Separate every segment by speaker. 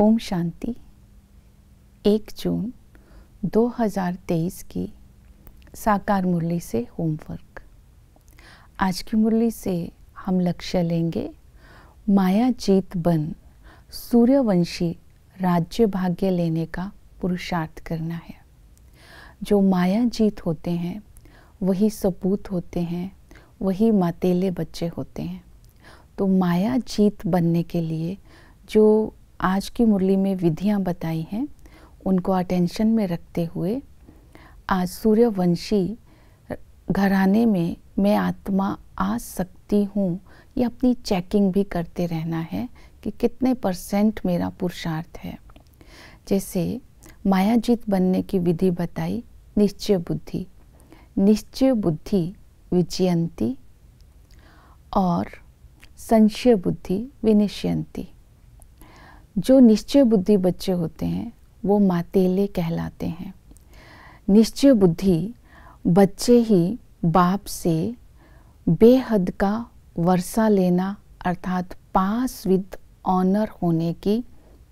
Speaker 1: ओम शांति एक जून 2023 की साकार मुरली से होमवर्क आज की मुरली से हम लक्ष्य लेंगे माया जीत बन सूर्यवंशी राज्य भाग्य लेने का पुरुषार्थ करना है जो माया जीत होते हैं वही सपूत होते हैं वही मातेले बच्चे होते हैं तो माया जीत बनने के लिए जो आज की मुरली में विधियाँ बताई हैं उनको अटेंशन में रखते हुए आज सूर्यवंशी घराने में मैं आत्मा आ सकती हूँ ये अपनी चेकिंग भी करते रहना है कि कितने परसेंट मेरा पुरुषार्थ है जैसे मायाजीत बनने की विधि बताई निश्चय बुद्धि निश्चय बुद्धि विजयंती और संशय बुद्धि विनिश्यंती जो निश्चय बुद्धि बच्चे होते हैं वो मातेले कहलाते हैं निश्चय बुद्धि बच्चे ही बाप से बेहद का वर्षा लेना अर्थात पास विद ऑनर होने की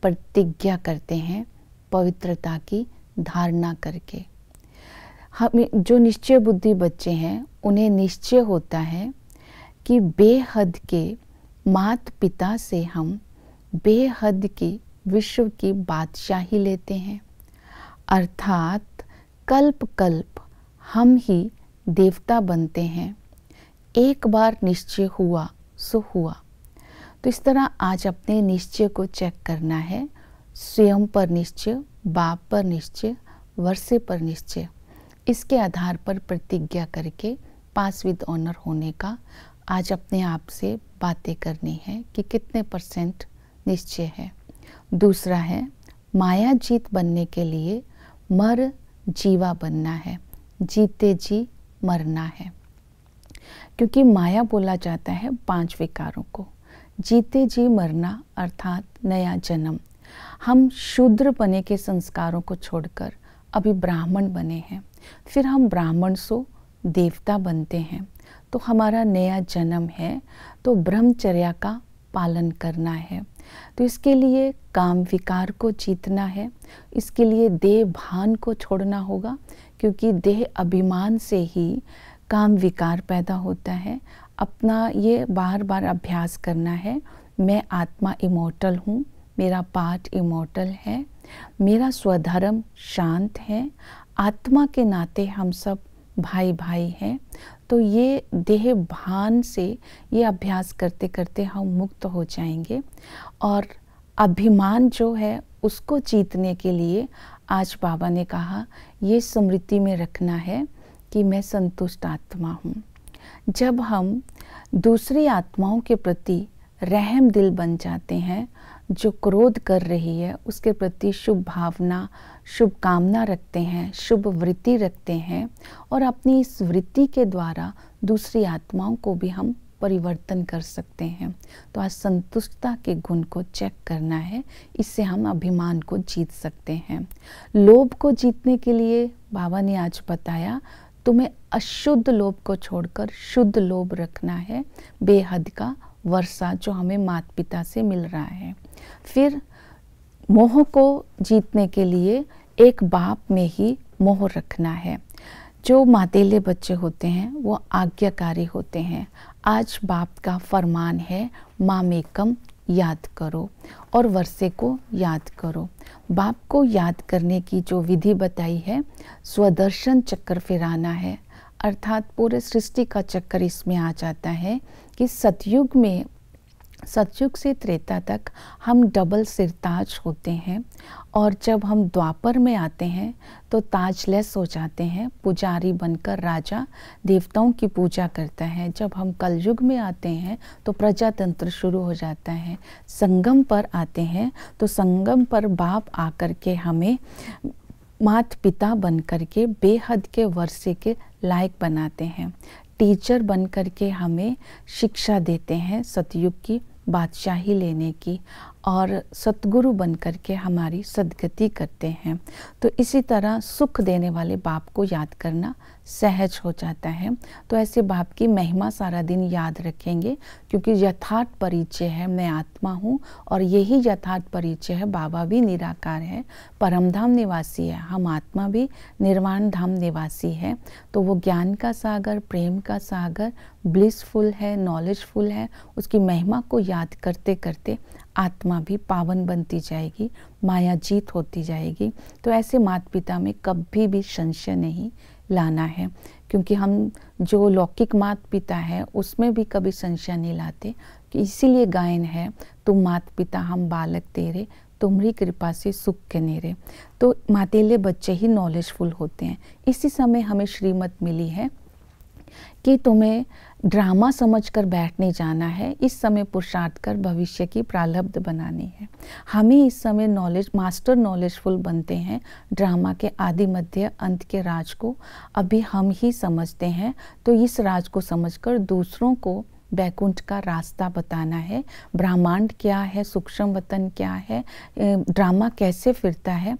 Speaker 1: प्रतिज्ञा करते हैं पवित्रता की धारणा करके हम जो निश्चय बुद्धि बच्चे हैं उन्हें निश्चय होता है कि बेहद के मात पिता से हम बेहद की विश्व की बादशाही लेते हैं अर्थात कल्प कल्प हम ही देवता बनते हैं एक बार निश्चय हुआ सो हुआ तो इस तरह आज अपने निश्चय को चेक करना है स्वयं पर निश्चय बाप पर निश्चय वर्षे पर निश्चय इसके आधार पर प्रतिज्ञा करके पास विद ऑनर होने का आज अपने आप से बातें करनी है कि कितने परसेंट निश्चय है दूसरा है माया जीत बनने के लिए मर जीवा बनना है जीते जी मरना है क्योंकि माया बोला जाता है पांच विकारों को जीते जी मरना अर्थात नया जन्म हम शूद्र बने के संस्कारों को छोड़कर अभी ब्राह्मण बने हैं फिर हम ब्राह्मण सो देवता बनते हैं तो हमारा नया जन्म है तो ब्रह्मचर्या का पालन करना है तो इसके लिए काम विकार को जीतना है इसके लिए देह भान को छोड़ना होगा क्योंकि देह अभिमान से ही काम विकार पैदा होता है अपना ये बार बार अभ्यास करना है मैं आत्मा इमोटल हूँ मेरा पाठ इमोटल है मेरा स्वधर्म शांत है आत्मा के नाते हम सब भाई भाई हैं तो ये देह भान से ये अभ्यास करते करते हम मुक्त हो जाएंगे और अभिमान जो है उसको जीतने के लिए आज बाबा ने कहा ये स्मृति में रखना है कि मैं संतुष्ट आत्मा हूँ जब हम दूसरी आत्माओं के प्रति रहम दिल बन जाते हैं जो क्रोध कर रही है उसके प्रति शुभ भावना शुभ कामना रखते हैं शुभ वृत्ति रखते हैं और अपनी इस वृत्ति के द्वारा दूसरी आत्माओं को भी हम परिवर्तन कर सकते हैं तो आज संतुष्टता के गुण को चेक करना है इससे हम अभिमान को जीत सकते हैं लोभ को जीतने के लिए बाबा ने आज बताया तुम्हें अशुद्ध लोभ को छोड़कर शुद्ध लोभ रखना है बेहद का वर्षा जो हमें माता पिता से मिल रहा है फिर मोह को जीतने के लिए एक बाप में ही मोह रखना है जो मातेले बच्चे होते हैं वो आज्ञाकारी होते हैं आज बाप का फरमान है मामेकम याद करो और वर्षे को याद करो बाप को याद करने की जो विधि बताई है स्वदर्शन चक्कर फिराना है अर्थात पूरे सृष्टि का चक्कर इसमें आ जाता है कि सतयुग में सतयुग से त्रेता तक हम डबल सिरताज होते हैं और जब हम द्वापर में आते हैं तो ताजलेस हो जाते हैं पुजारी बनकर राजा देवताओं की पूजा करता है जब हम कलयुग में आते हैं तो प्रजातंत्र शुरू हो जाता है संगम पर आते हैं तो संगम पर बाप आकर के हमें मात पिता बन के बेहद के वर्षे के लायक बनाते हैं टीचर बन करके हमें शिक्षा देते हैं सतयुग की बादशाही लेने की और सतगुरु बन करके हमारी सदगति करते हैं तो इसी तरह सुख देने वाले बाप को याद करना सहज हो जाता है तो ऐसे बाप की महिमा सारा दिन याद रखेंगे क्योंकि यथार्थ परिचय है मैं आत्मा हूँ और यही यथार्थ परिचय है बाबा भी निराकार है परमधाम निवासी है हम आत्मा भी निर्वाण धाम निवासी है तो वो ज्ञान का सागर प्रेम का सागर ब्लिसफुल है नॉलेजफुल है उसकी महिमा को याद करते करते आत्मा आत्मा भी पावन बनती जाएगी माया जीत होती जाएगी तो ऐसे माता पिता में कभी भी संशय नहीं लाना है क्योंकि हम जो लौकिक माता पिता है उसमें भी कभी संशय नहीं लाते इसीलिए गायन है तुम माता पिता हम बालक तेरे तुम्हारी कृपा से सुख के नेरे तो मातेले बच्चे ही नॉलेजफुल होते हैं इसी समय हमें श्रीमत मिली है कि तुम्हें ड्रामा समझकर बैठने जाना है इस समय पुरुषार्थ कर भविष्य की प्रालब्ध बनानी है हम ही इस समय नॉलेज मास्टर नॉलेजफुल बनते हैं ड्रामा के आदि मध्य अंत के राज को अभी हम ही समझते हैं तो इस राज को समझकर दूसरों को बैकुंठ का रास्ता बताना है ब्रह्मांड क्या है सूक्ष्म वतन क्या है ड्रामा कैसे फिरता है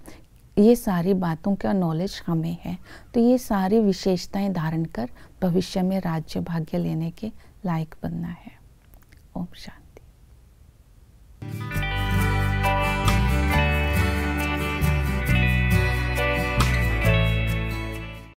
Speaker 1: ये सारी बातों का नॉलेज हमें है तो ये सारी विशेषताएं धारण कर भविष्य में राज्य भाग्य लेने के लायक बनना है ओम शांति